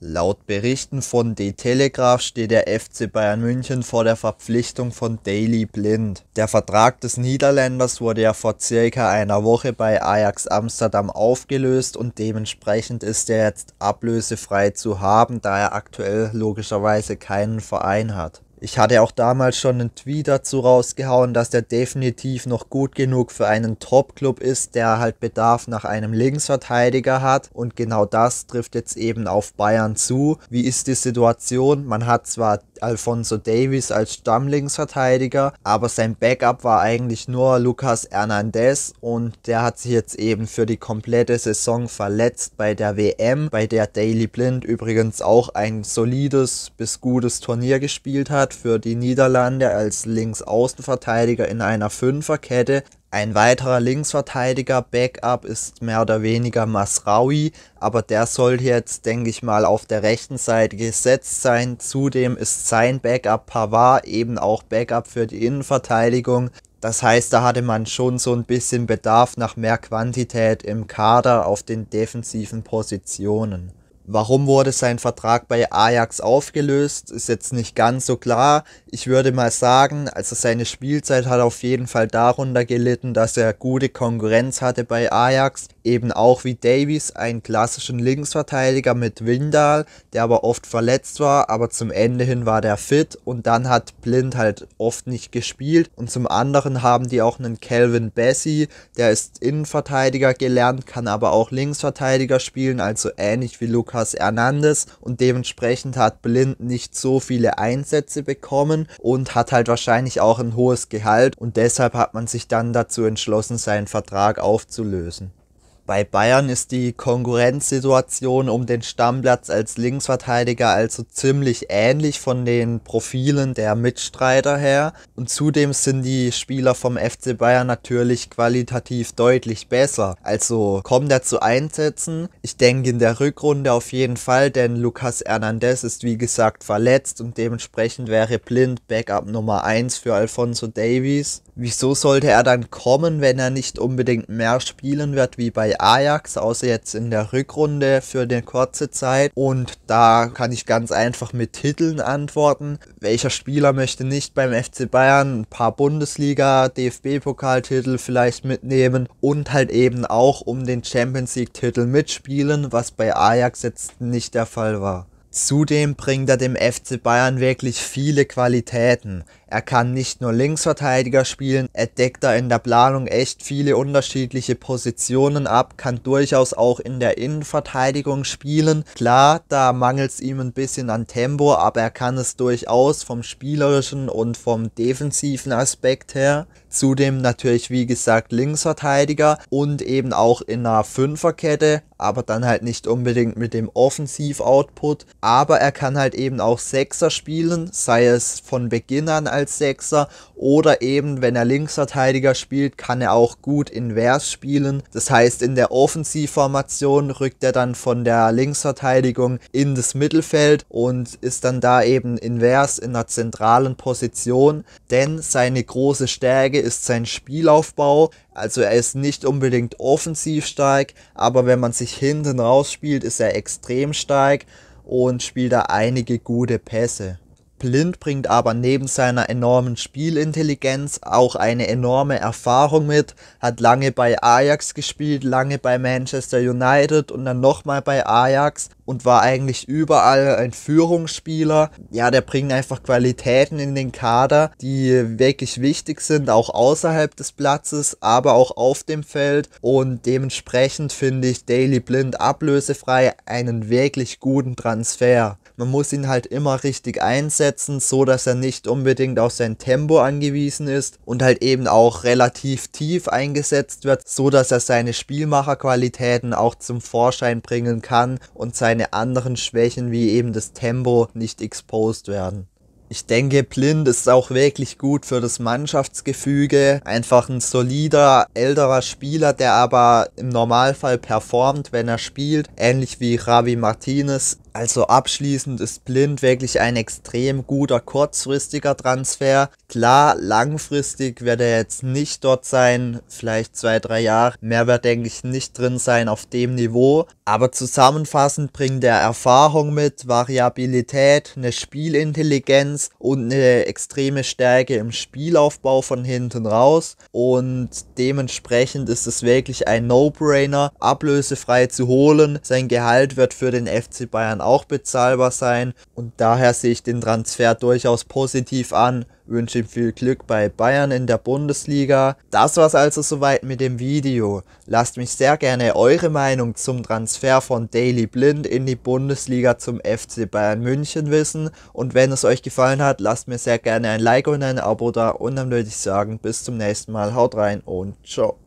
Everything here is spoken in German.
Laut Berichten von The Telegraph steht der FC Bayern München vor der Verpflichtung von Daily Blind. Der Vertrag des Niederländers wurde ja vor circa einer Woche bei Ajax Amsterdam aufgelöst und dementsprechend ist er jetzt ablösefrei zu haben, da er aktuell logischerweise keinen Verein hat. Ich hatte auch damals schon einen Tweet dazu rausgehauen, dass der definitiv noch gut genug für einen Top-Club ist, der halt Bedarf nach einem Linksverteidiger hat. Und genau das trifft jetzt eben auf Bayern zu. Wie ist die Situation? Man hat zwar Alfonso Davies als Stammlinksverteidiger, aber sein Backup war eigentlich nur Lucas Hernandez und der hat sich jetzt eben für die komplette Saison verletzt bei der WM, bei der Daily Blind übrigens auch ein solides bis gutes Turnier gespielt hat für die Niederlande als Linksaußenverteidiger in einer Fünferkette. Ein weiterer Linksverteidiger Backup ist mehr oder weniger Masraui, aber der soll jetzt, denke ich mal, auf der rechten Seite gesetzt sein. Zudem ist sein Backup Pavard eben auch Backup für die Innenverteidigung. Das heißt, da hatte man schon so ein bisschen Bedarf nach mehr Quantität im Kader auf den defensiven Positionen. Warum wurde sein Vertrag bei Ajax aufgelöst, ist jetzt nicht ganz so klar. Ich würde mal sagen, also seine Spielzeit hat auf jeden Fall darunter gelitten, dass er gute Konkurrenz hatte bei Ajax eben auch wie Davies einen klassischen Linksverteidiger mit Windal, der aber oft verletzt war, aber zum Ende hin war der fit und dann hat Blind halt oft nicht gespielt. Und zum anderen haben die auch einen Calvin Bessie, der ist Innenverteidiger gelernt, kann aber auch Linksverteidiger spielen, also ähnlich wie Lukas Hernandez und dementsprechend hat Blind nicht so viele Einsätze bekommen und hat halt wahrscheinlich auch ein hohes Gehalt und deshalb hat man sich dann dazu entschlossen, seinen Vertrag aufzulösen. Bei Bayern ist die Konkurrenzsituation um den Stammplatz als Linksverteidiger also ziemlich ähnlich von den Profilen der Mitstreiter her. Und zudem sind die Spieler vom FC Bayern natürlich qualitativ deutlich besser. Also kommt er zu Einsätzen. Ich denke in der Rückrunde auf jeden Fall, denn Lucas Hernandez ist wie gesagt verletzt und dementsprechend wäre Blind Backup Nummer 1 für Alfonso Davies. Wieso sollte er dann kommen, wenn er nicht unbedingt mehr spielen wird wie bei Ajax, außer jetzt in der Rückrunde für eine kurze Zeit. Und da kann ich ganz einfach mit Titeln antworten. Welcher Spieler möchte nicht beim FC Bayern ein paar Bundesliga, DFB-Pokaltitel vielleicht mitnehmen und halt eben auch um den Champions League-Titel mitspielen, was bei Ajax jetzt nicht der Fall war. Zudem bringt er dem FC Bayern wirklich viele Qualitäten. Er kann nicht nur Linksverteidiger spielen, er deckt da in der Planung echt viele unterschiedliche Positionen ab, kann durchaus auch in der Innenverteidigung spielen. Klar, da mangelt es ihm ein bisschen an Tempo, aber er kann es durchaus vom spielerischen und vom defensiven Aspekt her. Zudem natürlich, wie gesagt, Linksverteidiger und eben auch in einer Fünferkette, aber dann halt nicht unbedingt mit dem Offensiv-Output. Aber er kann halt eben auch Sechser spielen, sei es von Beginn an als Sechser oder eben, wenn er Linksverteidiger spielt, kann er auch gut invers spielen. Das heißt, in der Offensivformation rückt er dann von der Linksverteidigung in das Mittelfeld und ist dann da eben invers in der zentralen Position, denn seine große Stärke ist sein Spielaufbau. Also er ist nicht unbedingt offensiv stark, aber wenn man sich hinten rausspielt, ist er extrem stark und spielt da einige gute Pässe. Blind bringt aber neben seiner enormen Spielintelligenz auch eine enorme Erfahrung mit, hat lange bei Ajax gespielt, lange bei Manchester United und dann nochmal bei Ajax und war eigentlich überall ein Führungsspieler. Ja, der bringt einfach Qualitäten in den Kader, die wirklich wichtig sind, auch außerhalb des Platzes, aber auch auf dem Feld und dementsprechend finde ich Daily Blind ablösefrei einen wirklich guten Transfer. Man muss ihn halt immer richtig einsetzen, so dass er nicht unbedingt auf sein Tempo angewiesen ist und halt eben auch relativ tief eingesetzt wird, so dass er seine Spielmacherqualitäten auch zum Vorschein bringen kann und seine anderen Schwächen wie eben das Tempo nicht exposed werden. Ich denke, Blind ist auch wirklich gut für das Mannschaftsgefüge. Einfach ein solider, älterer Spieler, der aber im Normalfall performt, wenn er spielt. Ähnlich wie Ravi Martinez also abschließend ist Blind wirklich ein extrem guter kurzfristiger Transfer. Klar, langfristig wird er jetzt nicht dort sein, vielleicht zwei, drei Jahre. Mehr wird, denke ich, nicht drin sein auf dem Niveau. Aber zusammenfassend bringt er Erfahrung mit, Variabilität, eine Spielintelligenz und eine extreme Stärke im Spielaufbau von hinten raus. Und dementsprechend ist es wirklich ein No-Brainer, ablösefrei zu holen. Sein Gehalt wird für den FC Bayern auch bezahlbar sein und daher sehe ich den Transfer durchaus positiv an. Wünsche ihm viel Glück bei Bayern in der Bundesliga. Das war's also soweit mit dem Video. Lasst mich sehr gerne eure Meinung zum Transfer von Daily Blind in die Bundesliga zum FC Bayern München wissen und wenn es euch gefallen hat, lasst mir sehr gerne ein Like und ein Abo da und dann würde ich sagen, bis zum nächsten Mal, haut rein und ciao.